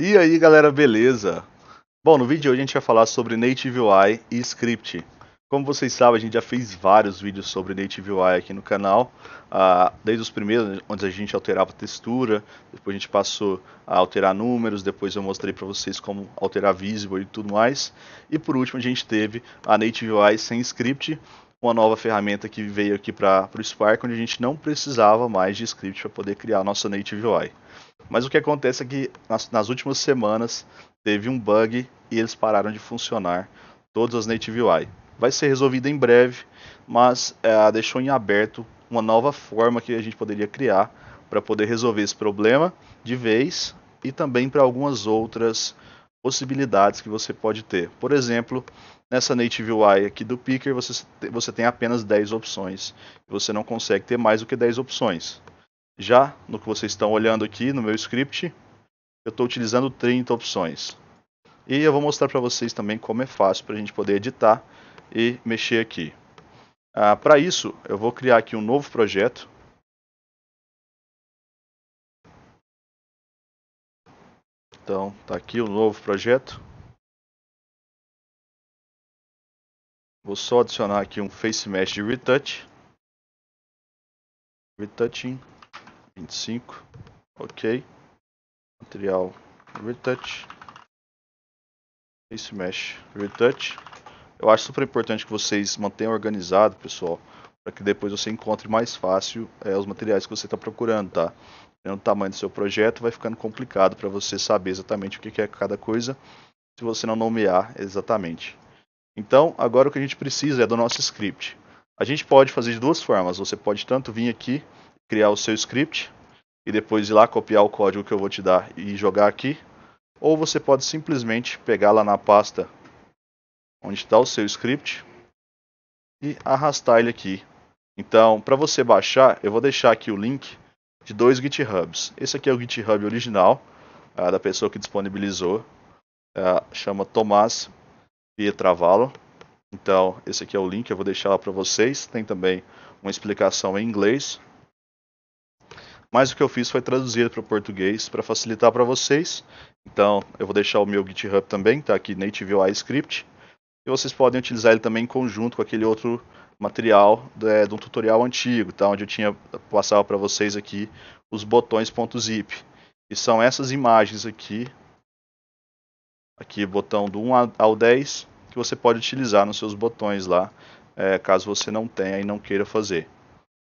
E aí galera, beleza? Bom, no vídeo de hoje a gente vai falar sobre Native UI e Script. Como vocês sabem, a gente já fez vários vídeos sobre Native UI aqui no canal, ah, desde os primeiros, onde a gente alterava textura, depois a gente passou a alterar números, depois eu mostrei para vocês como alterar Visible e tudo mais, e por último a gente teve a Native UI sem Script, uma nova ferramenta que veio aqui para o Spark, onde a gente não precisava mais de script para poder criar a nossa Native UI. Mas o que acontece é que nas, nas últimas semanas teve um bug e eles pararam de funcionar todas as Native UI. Vai ser resolvido em breve, mas é, deixou em aberto uma nova forma que a gente poderia criar para poder resolver esse problema de vez e também para algumas outras possibilidades que você pode ter. Por exemplo, nessa Native UI aqui do Picker, você, você tem apenas 10 opções. Você não consegue ter mais do que 10 opções já no que vocês estão olhando aqui no meu script, eu estou utilizando 30 opções. E eu vou mostrar para vocês também como é fácil para a gente poder editar e mexer aqui. Ah, para isso, eu vou criar aqui um novo projeto. Então, está aqui o um novo projeto. Vou só adicionar aqui um face mesh de retouch. Retouching. 25, ok. Material retouch. Face mesh retouch. Eu acho super importante que vocês mantenham organizado, pessoal, para que depois você encontre mais fácil é, os materiais que você está procurando, tá? Dependendo do tamanho do seu projeto, vai ficando complicado para você saber exatamente o que é cada coisa, se você não nomear exatamente. Então, agora o que a gente precisa é do nosso script. A gente pode fazer de duas formas. Você pode tanto vir aqui criar o seu script e depois ir lá copiar o código que eu vou te dar e jogar aqui. Ou você pode simplesmente pegar lá na pasta onde está o seu script e arrastar ele aqui. Então, para você baixar, eu vou deixar aqui o link de dois GitHubs. Esse aqui é o GitHub original, ah, da pessoa que disponibilizou. Ah, chama Tomás Pietravalo Então, esse aqui é o link, eu vou deixar lá para vocês. Tem também uma explicação em inglês mas o que eu fiz foi traduzir para o português para facilitar para vocês. Então, eu vou deixar o meu GitHub também, tá aqui Native UI Script. E vocês podem utilizar ele também em conjunto com aquele outro material é, de um tutorial antigo, tá? onde eu tinha passava para vocês aqui os botões.zip. E são essas imagens aqui, aqui botão do 1 ao 10, que você pode utilizar nos seus botões lá, é, caso você não tenha e não queira fazer.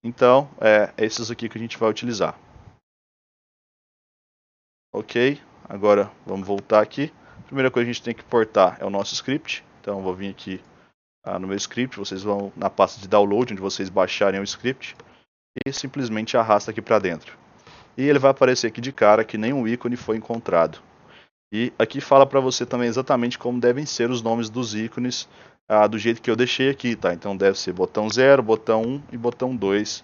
Então, é, é, esses aqui que a gente vai utilizar. Ok, agora vamos voltar aqui. A primeira coisa que a gente tem que importar é o nosso script. Então, vou vir aqui ah, no meu script, vocês vão na pasta de download, onde vocês baixarem o script, e simplesmente arrasta aqui para dentro. E ele vai aparecer aqui de cara que nenhum ícone foi encontrado. E aqui fala para você também exatamente como devem ser os nomes dos ícones ah, do jeito que eu deixei aqui, tá? Então deve ser botão 0, botão 1 um, e botão 2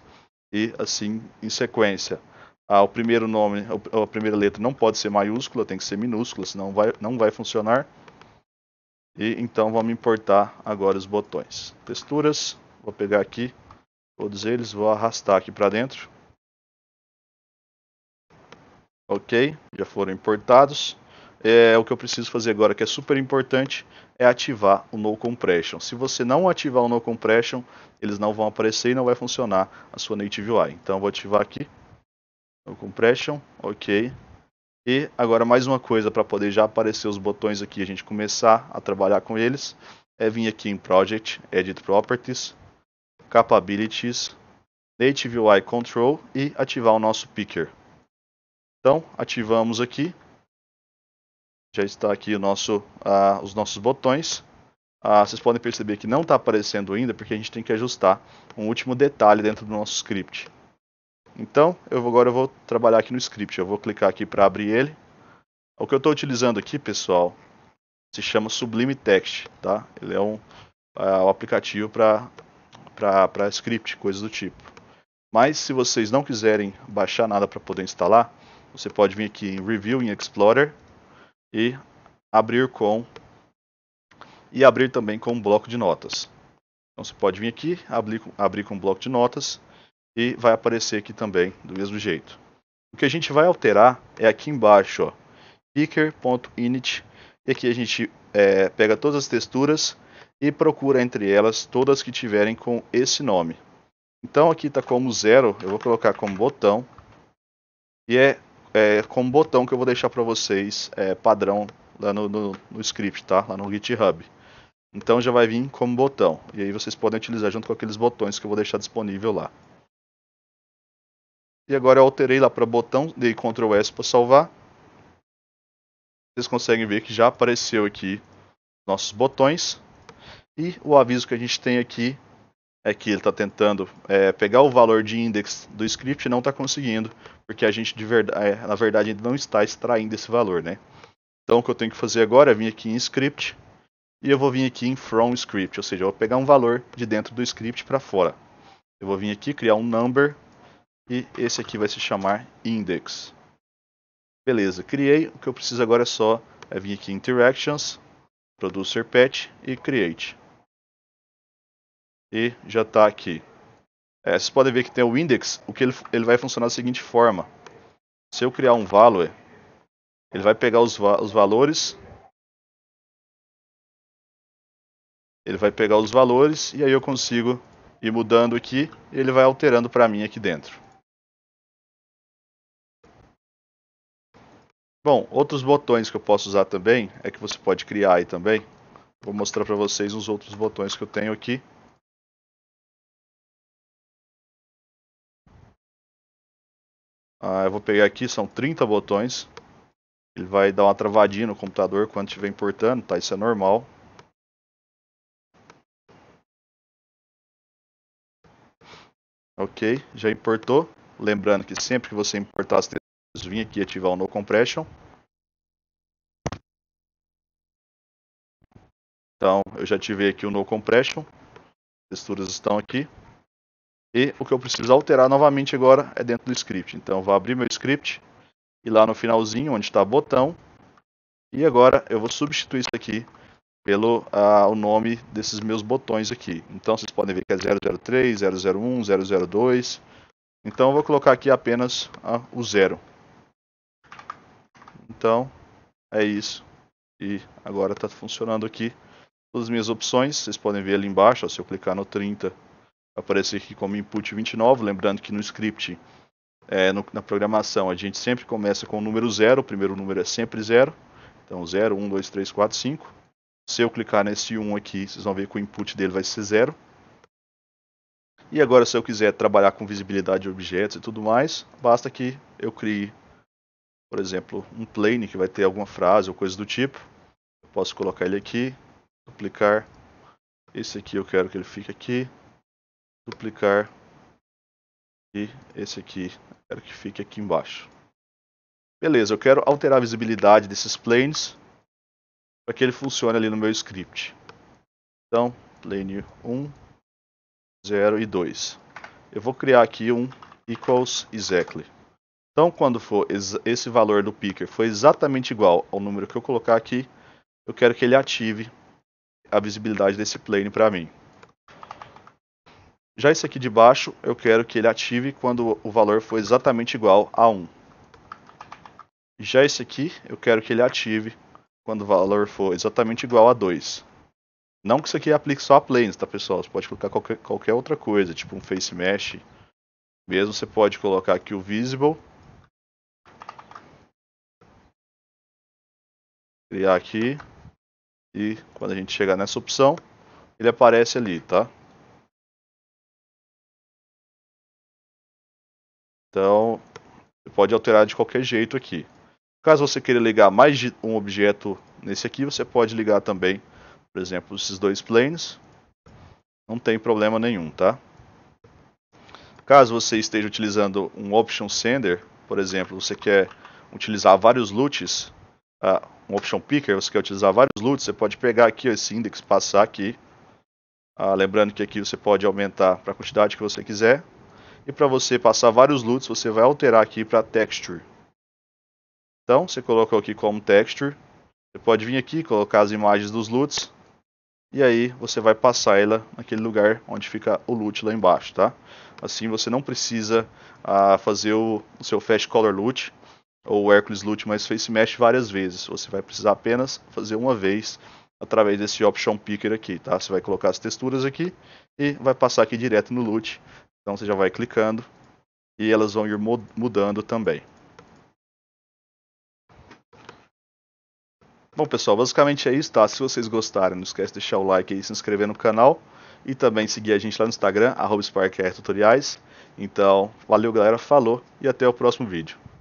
e assim em sequência. Ah, o primeiro nome, a primeira letra não pode ser maiúscula, tem que ser minúscula, senão vai, não vai funcionar. E então vamos importar agora os botões. Texturas, vou pegar aqui todos eles, vou arrastar aqui para dentro. Ok, já foram importados é o que eu preciso fazer agora, que é super importante, é ativar o No Compression. Se você não ativar o No Compression, eles não vão aparecer e não vai funcionar a sua Native UI. Então, eu vou ativar aqui, No Compression, ok. E agora mais uma coisa para poder já aparecer os botões aqui, e a gente começar a trabalhar com eles, é vir aqui em Project, Edit Properties, Capabilities, Native UI Control e ativar o nosso Picker. Então, ativamos aqui já está aqui nosso, uh, os nossos botões. Uh, vocês podem perceber que não está aparecendo ainda, porque a gente tem que ajustar um último detalhe dentro do nosso script. Então, eu agora eu vou trabalhar aqui no script. Eu vou clicar aqui para abrir ele. O que eu estou utilizando aqui, pessoal, se chama Sublime Text. Tá? Ele é um, uh, é, um aplicativo para script, coisas do tipo. Mas se vocês não quiserem baixar nada para poder instalar, você pode vir aqui em Review em Explorer e abrir com e abrir também com um bloco de notas. Então você pode vir aqui, abrir, abrir com um bloco de notas e vai aparecer aqui também do mesmo jeito. O que a gente vai alterar é aqui embaixo, picker.init, e aqui a gente é, pega todas as texturas e procura entre elas todas que tiverem com esse nome. Então aqui está como zero, eu vou colocar como botão, e é é, com um botão que eu vou deixar para vocês é, padrão lá no, no, no, script, tá? Lá no GitHub. Então já vai vir como botão. E aí vocês podem utilizar junto com aqueles botões que eu vou deixar disponível lá. E agora eu alterei lá para botão, dei Ctrl S para salvar. Vocês conseguem ver que já apareceu aqui nossos botões. E o aviso que a gente tem aqui é que ele está tentando é, pegar o valor de index do script e não está conseguindo, porque a gente verdade, é, na verdade ainda não está extraindo esse valor, né? Então o que eu tenho que fazer agora é vir aqui em script e eu vou vir aqui em from script, ou seja, eu vou pegar um valor de dentro do script para fora. Eu vou vir aqui criar um number e esse aqui vai se chamar index. Beleza, criei. O que eu preciso agora é só é vir aqui em interactions, producer patch e create e já está aqui. É, vocês podem ver que tem o index, o que ele, ele vai funcionar da seguinte forma. Se eu criar um value, ele vai pegar os, va os valores, ele vai pegar os valores e aí eu consigo ir mudando aqui, ele vai alterando para mim aqui dentro. Bom, outros botões que eu posso usar também, é que você pode criar aí também. Vou mostrar para vocês os outros botões que eu tenho aqui. Ah, eu vou pegar aqui, são 30 botões. Ele vai dar uma travadinha no computador quando estiver importando, tá? Isso é normal. Ok, já importou. Lembrando que sempre que você importar as texturas, vim aqui ativar o No Compression. Então, eu já ativei aqui o No Compression. As texturas estão aqui. E o que eu preciso alterar novamente agora é dentro do script. Então eu vou abrir meu script e lá no finalzinho onde está botão. E agora eu vou substituir isso aqui pelo ah, o nome desses meus botões aqui. Então vocês podem ver que é 003, 001, 002. Então eu vou colocar aqui apenas ah, o zero. Então é isso. E agora está funcionando aqui todas as minhas opções. Vocês podem ver ali embaixo, ó, se eu clicar no 30 aparecer aqui como input 29, lembrando que no script, é, no, na programação, a gente sempre começa com o número 0, o primeiro número é sempre 0, então 0, 1, 2, 3, 4, 5. Se eu clicar nesse 1 aqui, vocês vão ver que o input dele vai ser 0. E agora, se eu quiser trabalhar com visibilidade de objetos e tudo mais, basta que eu crie, por exemplo, um plane que vai ter alguma frase ou coisa do tipo. Eu posso colocar ele aqui, duplicar. Esse aqui eu quero que ele fique aqui duplicar e esse aqui, quero que fique aqui embaixo. Beleza, eu quero alterar a visibilidade desses planes para que ele funcione ali no meu script. Então, plane 1, 0 e 2. Eu vou criar aqui um equals exactly. Então, quando for esse valor do picker for exatamente igual ao número que eu colocar aqui, eu quero que ele ative a visibilidade desse plane para mim. Já esse aqui de baixo, eu quero que ele ative quando o valor for exatamente igual a 1. Já esse aqui, eu quero que ele ative quando o valor for exatamente igual a 2. Não que isso aqui aplique só a planes, tá pessoal? Você pode colocar qualquer, qualquer outra coisa, tipo um face mesh. Mesmo você pode colocar aqui o visible. Criar aqui. E quando a gente chegar nessa opção, ele aparece ali, tá? Então, você pode alterar de qualquer jeito aqui. Caso você queira ligar mais de um objeto nesse aqui, você pode ligar também, por exemplo, esses dois planes. Não tem problema nenhum, tá? Caso você esteja utilizando um Option Sender, por exemplo, você quer utilizar vários loots, uh, um Option Picker, você quer utilizar vários loots, você pode pegar aqui esse index, passar aqui. Uh, lembrando que aqui você pode aumentar para a quantidade que você quiser. E para você passar vários LUTs, você vai alterar aqui para Texture. Então, você colocou aqui como Texture. Você pode vir aqui, colocar as imagens dos LUTs. E aí você vai passar ela naquele lugar onde fica o LUT lá embaixo, tá? Assim você não precisa ah, fazer o, o seu Fast Color LUT ou o Hercules LUT mais Face Mesh várias vezes. Você vai precisar apenas fazer uma vez através desse Option Picker aqui, tá? Você vai colocar as texturas aqui e vai passar aqui direto no LUT então você já vai clicando e elas vão ir mudando também. Bom pessoal, basicamente é isso, tá? Se vocês gostaram, não esquece de deixar o like e se inscrever no canal. E também seguir a gente lá no Instagram, arroba Tutoriais. Então, valeu galera, falou e até o próximo vídeo.